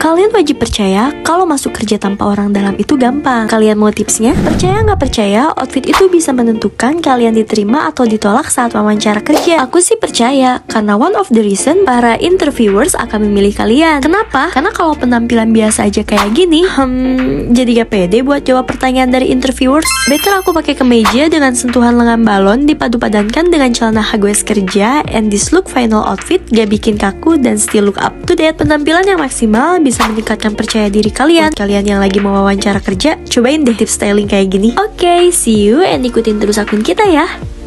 Kalian wajib percaya kalau masuk kerja tanpa orang dalam itu gampang. Kalian mau tipsnya? Percaya nggak percaya, outfit itu bisa menentukan kalian diterima atau ditolak saat wawancara kerja. Aku sih percaya, karena one of the reason para interviewers akan memilih kalian. Kenapa? Karena kalau penampilan biasa aja kayak gini, hmm, jadi gak pede buat jawab pertanyaan dari interviewers. Better aku pakai kemeja dengan sentuhan lengan balon dipadu-padankan dengan celana hagues kerja and this look final outfit gak bikin kaku dan still look up to date. Penampilan yang maksimal bisa bisa meningkatkan percaya diri kalian. Kalian yang lagi mau wawancara kerja, cobain deh tips styling kayak gini. Oke, okay, see you and ikutin terus akun kita ya.